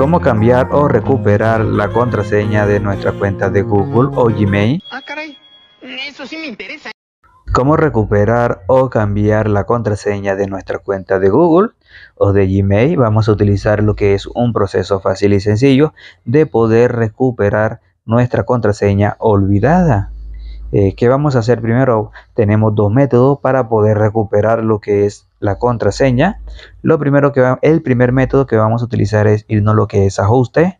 cómo cambiar o recuperar la contraseña de nuestra cuenta de Google o Gmail. Ah, caray, eso sí me interesa. Cómo recuperar o cambiar la contraseña de nuestra cuenta de Google o de Gmail. Vamos a utilizar lo que es un proceso fácil y sencillo de poder recuperar nuestra contraseña olvidada. Eh, ¿Qué vamos a hacer primero? Tenemos dos métodos para poder recuperar lo que es la contraseña. Lo primero que el primer método que vamos a utilizar es irnos lo que es ajuste.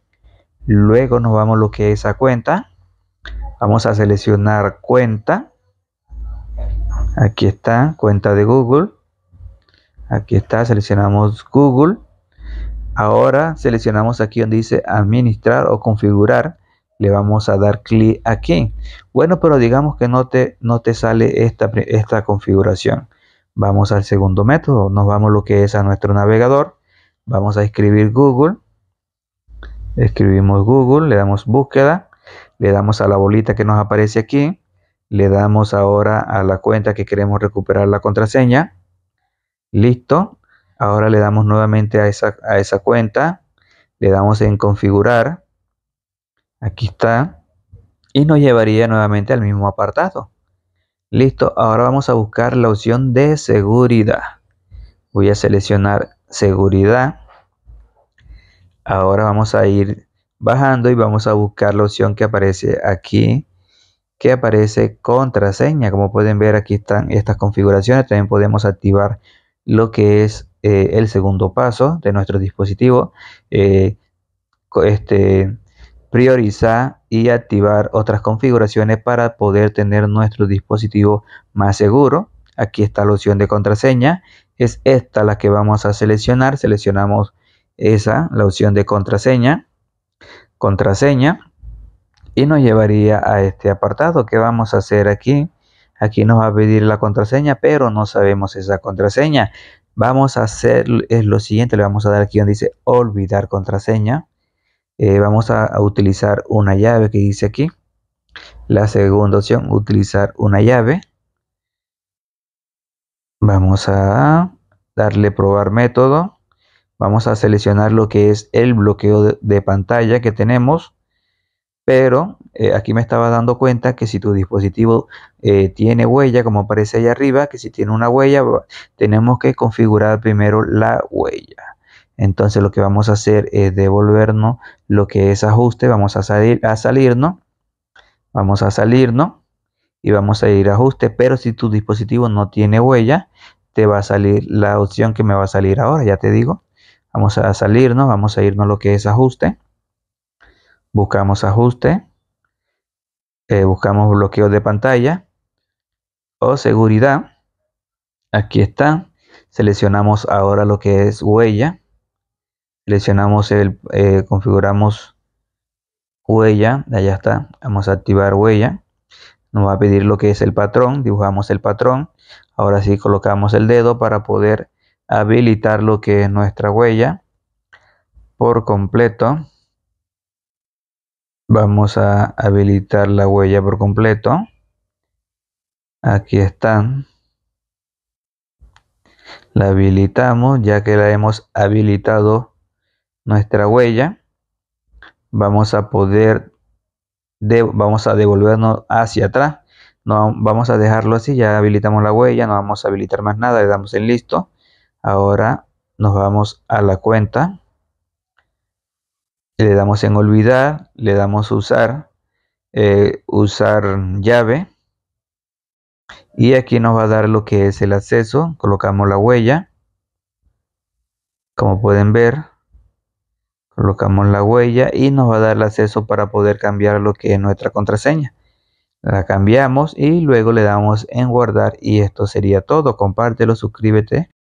Luego nos vamos lo que es a cuenta. Vamos a seleccionar cuenta. Aquí está, cuenta de Google. Aquí está, seleccionamos Google. Ahora seleccionamos aquí donde dice administrar o configurar le vamos a dar clic aquí. Bueno, pero digamos que no te, no te sale esta, configuración. Vamos al segundo método, nos vamos lo que es a nuestro navegador, vamos a escribir Google, escribimos Google, le damos búsqueda, le damos a la bolita que nos aparece aquí, le damos ahora a la cuenta que queremos recuperar la contraseña, listo, ahora le damos nuevamente a esa, a esa cuenta, le damos en configurar, Aquí está. Y nos llevaría nuevamente al mismo apartado. Listo, ahora vamos a buscar la opción de seguridad. Voy a seleccionar seguridad. Ahora vamos a ir bajando y vamos a buscar la opción que aparece aquí, que aparece contraseña. Como pueden ver aquí están estas configuraciones. También podemos activar lo que es eh, el segundo paso de nuestro dispositivo. Eh, este, priorizar y activar otras configuraciones para poder tener nuestro dispositivo más seguro. Aquí está la opción de contraseña. Es esta la que vamos a seleccionar. Seleccionamos esa, la opción de contraseña. Contraseña. Y nos llevaría a este apartado. ¿Qué vamos a hacer aquí? Aquí nos va a pedir la contraseña, pero no sabemos esa contraseña. Vamos a hacer lo siguiente. Le vamos a dar aquí donde dice olvidar contraseña eh, vamos a, utilizar una llave que dice aquí. La segunda opción, utilizar una llave. Vamos a darle probar método. Vamos a seleccionar lo que es el bloqueo de, pantalla que tenemos. Pero eh, aquí me estaba dando cuenta que si tu dispositivo eh, tiene huella, como aparece ahí arriba, que si tiene una huella, tenemos que configurar primero la huella entonces lo que vamos a hacer es devolvernos lo que es ajuste, vamos a salir a salirnos, vamos a salirnos y vamos a ir a ajuste, pero si tu dispositivo no tiene huella, te va a salir la opción que me va a salir ahora, ya te digo. Vamos a salirnos, vamos a irnos a lo que es ajuste. Buscamos ajuste. Eh, buscamos bloqueo de pantalla o seguridad. Aquí está. Seleccionamos ahora lo que es huella Seleccionamos el, eh, configuramos huella, allá está, vamos a activar huella. Nos va a pedir lo que es el patrón, dibujamos el patrón. Ahora sí colocamos el dedo para poder habilitar lo que es nuestra huella por completo. Vamos a habilitar la huella por completo. Aquí está, La habilitamos ya que la hemos habilitado nuestra huella, vamos a poder, vamos a devolvernos hacia atrás. No, vamos a dejarlo así, ya habilitamos la huella, no vamos a habilitar más nada, le damos en listo. Ahora nos vamos a la cuenta, le damos en olvidar, le damos usar, eh, usar llave. Y aquí nos va a dar lo que es el acceso, colocamos la huella. Como pueden ver, Colocamos la huella y nos va a dar el acceso para poder cambiar lo que es nuestra contraseña. La cambiamos y luego le damos en guardar y esto sería todo. Compártelo, suscríbete